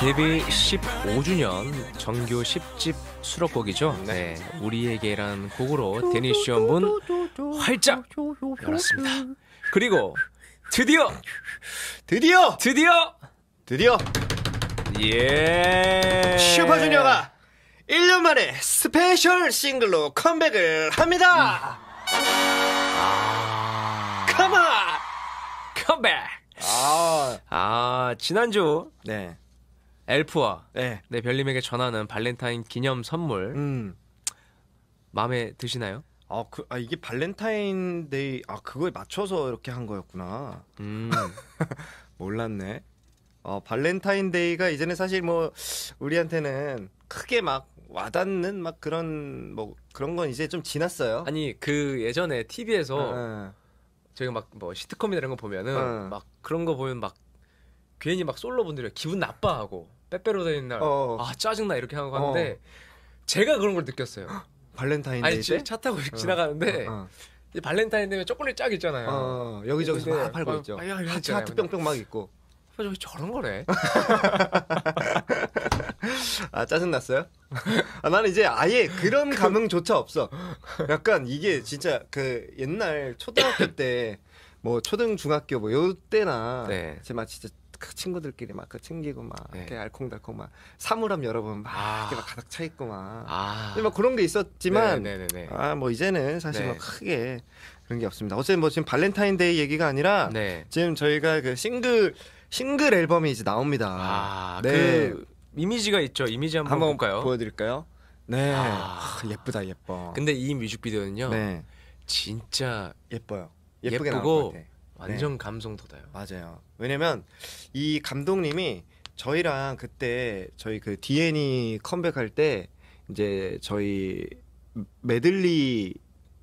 데뷔 15주년 정규 10집 수록곡이죠. 네. 네. 우리에게란 곡으로 데니 시험문 활짝 열었습니다. 그리고 드디어 드디어 드디어 드디어 예 슈퍼주니어가 1년 만에 스페셜 싱글로 컴백을 합니다. 음. 아. 컴온 컴백. 아, 아 지난주 네 엘프와 네. 내 네, 별님에게 전하는 발렌타인 기념 선물 음. 마음에 드시나요? 아, 그, 아 이게 발렌타인데이 아 그거에 맞춰서 이렇게 한 거였구나. 음. 몰랐네. 어, 발렌타인데이가 이제는 사실 뭐 우리한테는 크게 막 와닿는 막 그런 뭐 그런 건 이제 좀 지났어요. 아니 그 예전에 TV에서 아. 저희가 막뭐시트콤이라는거 보면은 아. 막 그런 거 보면 막 괜히 막 솔로 분들이 기분 나빠하고 빼빼로 되는 날, 어어. 아 짜증나 이렇게 하고 하는데 어. 제가 그런 걸 느꼈어요. 발렌타인데이 아니, 때? 차 타고 어. 지나가는데 어. 어. 이제 발렌타인데이 초콜릿 짝 있잖아요. 어, 어. 여기저기서 막 팔고 막, 있죠. 아, 야, 하트, 하트 뿅뿅 막 있고. 아, 저기 저런 거래. 아 짜증 났어요? 아, 나는 이제 아예 그런 그 감흥조차 없어. 약간 이게 진짜 그 옛날 초등학교 때 뭐 초등 중학교 뭐 요때나 네. 제막 진짜 그 친구들끼리 막 그 챙기고 막 네. 이렇게 알콩달콩 막 사물함 여러분 막 아. 이렇게 막 가득 차 있고 막, 아. 막 뭐 그런 게 있었지만 네, 네, 네, 아뭐 이제는 사실 막 뭐 크게 그런 게 없습니다. 어쨌든 뭐 지금 발렌타인데이 얘기가 아니라 지금 저희가 그 싱글 싱글 앨범이 이제 나옵니다. 아, 네. 그 이미지가 있죠. 이미지 한번, 한번 볼까요? 보여드릴까요? 네. 아, 예쁘다 예뻐. 근데 이 뮤직비디오는요. 네. 진짜 예뻐요. 예쁘게 예쁘고 완전 네. 감성 돋아요. 맞아요. 왜냐면 이 감독님이 저희랑 그때 저희 그 디엔이 e 컴백할 때 이제 저희 메들리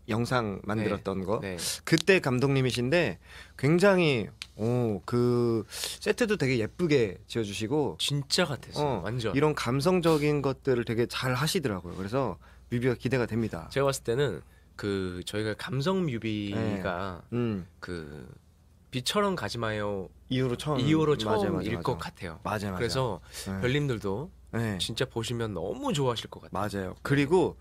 영상 만들었던 네, 거 네. 그때 감독님이신데 굉장히 오그 세트도 되게 예쁘게 지어주시고 진짜 같았어요 어, 완전 이런 감성적인 것들을 되게 잘 하시더라고요 그래서 뮤비가 기대가 됩니다 제가 봤을 때는 그 저희가 감성 뮤비가 네. 음. 그 빛처럼 가지 마요 이후로 처음 이후로 음, 처음일 것 같아요. 맞아요, 맞아요. 그래서 네. 별님들도 네. 진짜 보시면 너무 좋아하실 것 같아요. 맞아요. 그리고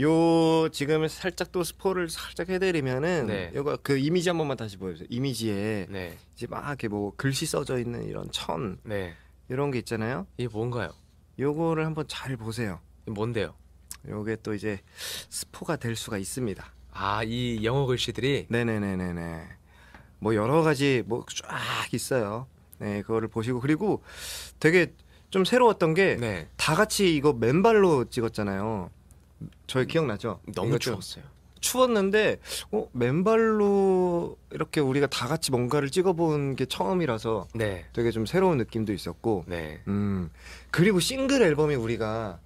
요 지금 살짝 또 스포를 살짝 해드리면은 네. 요거 그 이미지 한 번만 다시 보여주세요. 이미지에 네. 이제 막 이렇게 뭐 글씨 써져 있는 이런 천 네. 이런 게 있잖아요. 이게 뭔가요? 요거를 한번 잘 보세요. 뭔데요? 요게 또 이제 스포가 될 수가 있습니다. 아 이 영어 글씨들이 네네네네네. 뭐 여러 가지 뭐 쫙 있어요. 네, 그거를 보시고 그리고 되게 좀 새로웠던 게다 네. 같이 이거 맨발로 찍었잖아요. 저희 음, 기억나죠? 너무 추웠어요. 추웠는데 어, 맨발로 이렇게 우리가 다 같이 뭔가를 찍어본 게 처음이라서 네. 되게 좀 새로운 느낌도 있었고 네. 음 그리고 싱글 앨범이 우리가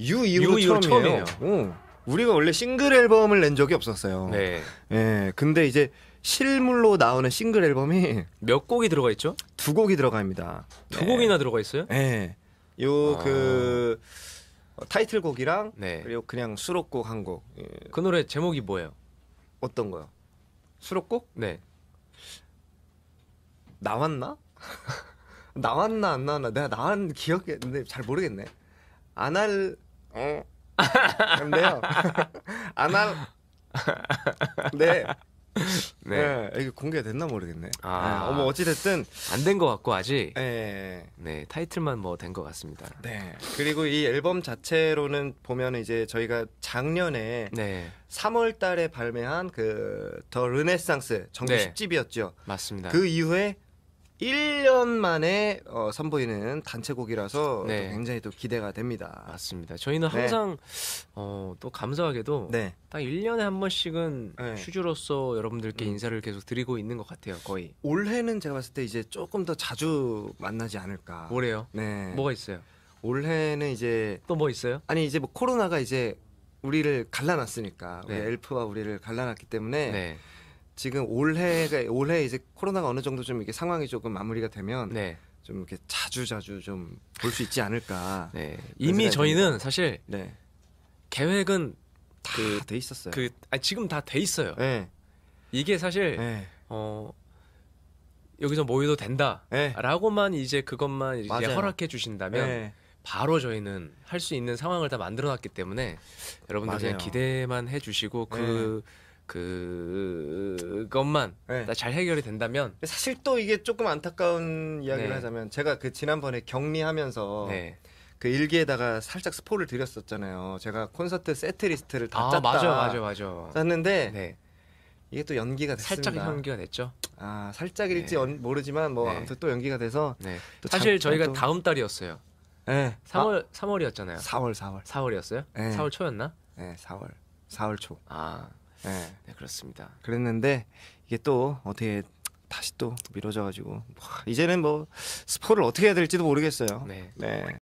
유 이후로 처음이에요. 처음이에요. 어, 우리가 원래 싱글 앨범을 낸 적이 없었어요. 네. 예, 근데 이제 실물로 나오는 싱글 앨범이 몇 곡이 들어가 있죠? 두 곡이 들어갑니다. 두 네. 곡이나 들어가 있어요? 네. 네. 요그 아. 그, 어, 타이틀곡이랑 네. 그리고 그냥 수록곡 한 곡. 예. 그 노래 제목이 뭐예요? 어떤 거요? 수록곡? 네. 나왔나? 나왔나 안 나왔나? 내가 나왔 기억이 근데 잘 모르겠네. 안할 어? 안돼요 안할 네. 네. 네. 이게 공개됐나 모르겠네. 아, 네, 어머 어찌 됐든 안 된 것 같고 아직. 네. 네 타이틀만 뭐 된 것 같습니다. 네. 그리고 이 앨범 자체로는 보면 이제 저희가 작년에 네. 3월달에 발매한 그 더 르네상스 정규 네. 10집이었죠. 맞습니다. 그 이후에 1년 만에 어, 선보이는 단체곡이라서 네. 또 굉장히 또 기대가 됩니다. 맞습니다. 저희는 네. 항상 어, 또 감사하게도 네. 딱 1년에 한 번씩은 네. 슈즈로서 여러분들께 음. 인사를 계속 드리고 있는 것 같아요. 거의. 올해는 제가 봤을 때 이제 조금 더 자주 만나지 않을까. 뭐래요? 네. 뭐가 있어요? 올해는 이제 또 뭐 있어요? 아니 이제 뭐 코로나가 이제 우리를 갈라놨으니까 우리 네. 엘프와 우리를 갈라놨기 때문에 지금 올해 올해 이제 코로나가 어느 정도 좀 이게 상황이 조금 마무리가 되면 네. 좀 이렇게 자주 자주 좀 볼 수 있지 않을까. 네. 이미 저희는 사실 네. 계획은 다돼 그, 있었어요. 그 아니, 지금 다 돼 있어요. 네. 이게 사실 네. 어 여기서 모여도 된다라고만 네. 이제 그것만 이제 맞아요. 허락해 주신다면 네. 바로 저희는 할 수 있는 상황을 다 만들어 놨기 때문에 여러분들 맞아요. 그냥 기대만 해 주시고 그 네. 그것만 네. 잘 해결이 된다면 사실 또 이게 조금 안타까운 이야기를 네. 하자면 제가 그 지난번에 격리하면서 네. 그 일기에다가 살짝 스포를 드렸었잖아요. 제가 콘서트 세트 리스트를 다 아, 짰다. 맞아, 맞아, 맞아. 짰는데 네. 이게 또 연기가 됐습니다. 살짝 연기가 됐죠. 아 살짝일지 네. 모르지만 뭐 네. 아무튼 또 연기가 돼서 또 사실 참, 저희가 또... 다음 달이었어요. 네. 예. 3월 아, 3월이었잖아요. 4월 4월. 4월이었어요? 네. 예. 4월 초였나? 네, 예, 4월. 4월 초. 아. 네. 네, 그렇습니다. 그랬는데 이게 또 어떻게 다시 또 미뤄져가지고 이제는 뭐 스포를 어떻게 해야 될지도 모르겠어요. 네. 네.